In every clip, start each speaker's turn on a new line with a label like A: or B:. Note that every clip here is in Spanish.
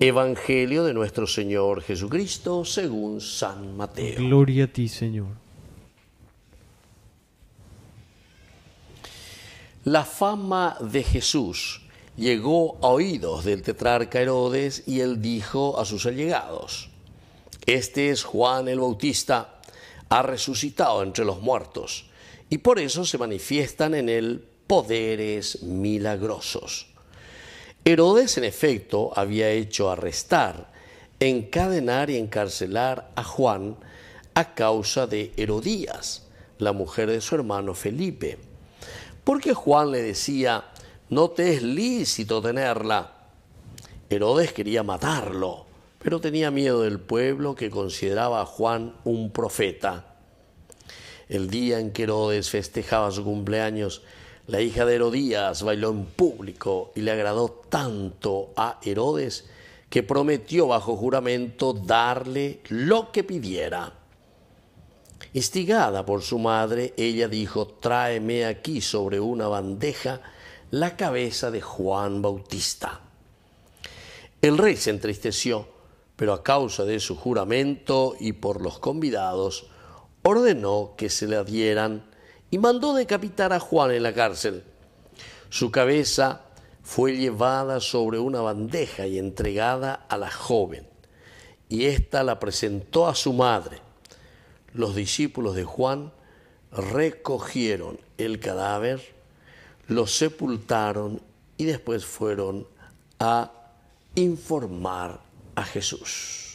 A: Evangelio de nuestro Señor Jesucristo según San Mateo. Gloria a ti, Señor. La fama de Jesús llegó a oídos del tetrarca Herodes y él dijo a sus allegados, Este es Juan el Bautista, ha resucitado entre los muertos, y por eso se manifiestan en él poderes milagrosos. Herodes, en efecto, había hecho arrestar, encadenar y encarcelar a Juan a causa de Herodías, la mujer de su hermano Felipe, porque Juan le decía, no te es lícito tenerla. Herodes quería matarlo, pero tenía miedo del pueblo que consideraba a Juan un profeta. El día en que Herodes festejaba su cumpleaños, la hija de Herodías bailó en público y le agradó tanto a Herodes que prometió bajo juramento darle lo que pidiera. Instigada por su madre, ella dijo, tráeme aquí sobre una bandeja la cabeza de Juan Bautista. El rey se entristeció, pero a causa de su juramento y por los convidados, ordenó que se le dieran y mandó decapitar a Juan en la cárcel. Su cabeza fue llevada sobre una bandeja y entregada a la joven, y ésta la presentó a su madre. Los discípulos de Juan recogieron el cadáver, lo sepultaron y después fueron a informar a Jesús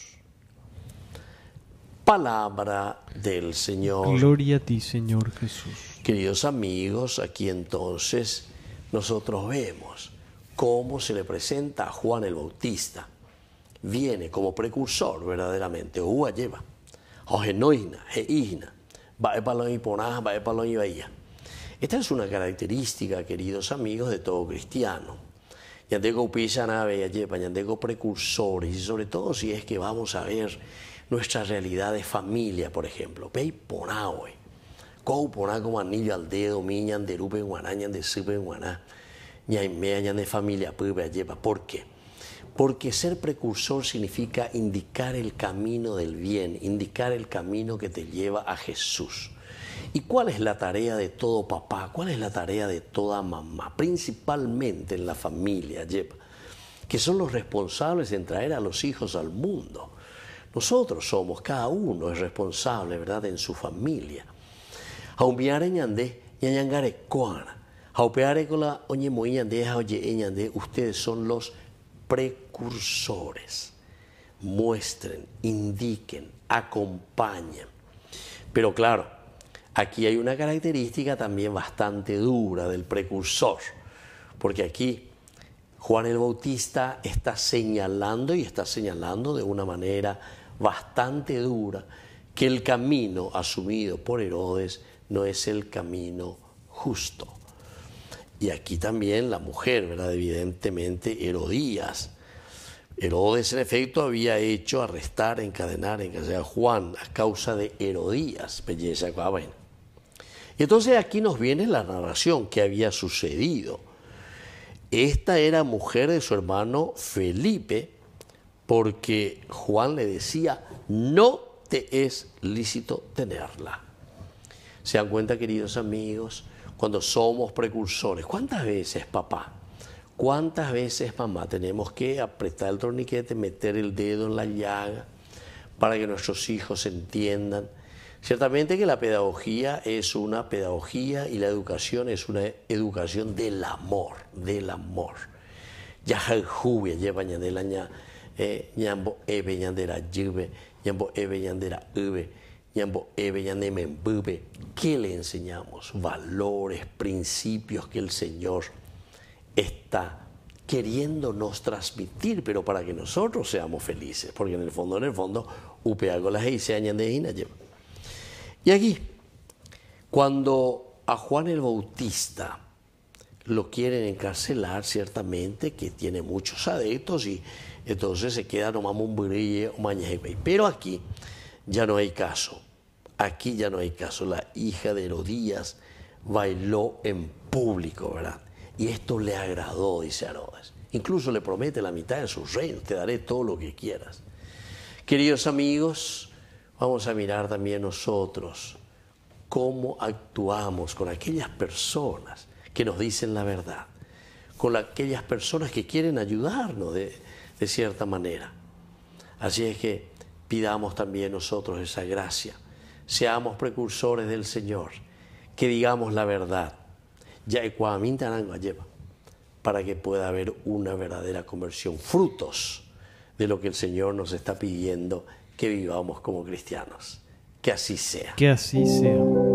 A: palabra del Señor. Gloria a ti, Señor Jesús. Queridos amigos, aquí entonces nosotros vemos cómo se le presenta a Juan el Bautista. Viene como precursor verdaderamente, Ua lleva, y y Esta es una característica, queridos amigos, de todo cristiano. tengo Bella lleva, tengo precursores, y sobre todo si es que vamos a ver nuestra realidad de familia, por ejemplo. Pei hoy, Kou poná como anillo al dedo, de de familia, ¿Por qué? Porque ser precursor significa indicar el camino del bien, indicar el camino que te lleva a Jesús. ¿Y cuál es la tarea de todo papá? ¿Cuál es la tarea de toda mamá? Principalmente en la familia, que son los responsables en traer a los hijos al mundo. Nosotros somos, cada uno es responsable, ¿verdad?, en su familia. E ustedes son los precursores. Muestren, indiquen, acompañen. Pero claro, aquí hay una característica también bastante dura del precursor, porque aquí Juan el Bautista está señalando y está señalando de una manera bastante dura que el camino asumido por Herodes no es el camino justo. Y aquí también la mujer, ¿verdad? Evidentemente Herodías. Herodes en efecto había hecho arrestar, encadenar, encadenar a Juan a causa de Herodías, belleza, ah, Y entonces aquí nos viene la narración que había sucedido. Esta era mujer de su hermano Felipe, porque Juan le decía, no te es lícito tenerla. Se dan cuenta, queridos amigos, cuando somos precursores, ¿cuántas veces, papá? ¿Cuántas veces, mamá, tenemos que apretar el torniquete, meter el dedo en la llaga para que nuestros hijos entiendan? Ciertamente que la pedagogía es una pedagogía y la educación es una educación del amor, del amor. Ya el ¿Qué le enseñamos? Valores, principios que el Señor está queriéndonos transmitir, pero para que nosotros seamos felices, porque en el fondo, en el fondo, upeago las y Y aquí, cuando a Juan el Bautista lo quieren encarcelar, ciertamente que tiene muchos adeptos y entonces se queda o un burille o Pero aquí ya no hay caso, aquí ya no hay caso. La hija de Herodías bailó en público, ¿verdad? Y esto le agradó, dice Herodes. Incluso le promete la mitad de sus reino. te daré todo lo que quieras. Queridos amigos, vamos a mirar también nosotros cómo actuamos con aquellas personas que nos dicen la verdad, con aquellas personas que quieren ayudarnos, de, de cierta manera. Así es que pidamos también nosotros esa gracia. Seamos precursores del Señor, que digamos la verdad. Ya lleva para que pueda haber una verdadera conversión, frutos de lo que el Señor nos está pidiendo que vivamos como cristianos. Que así sea. Que así sea.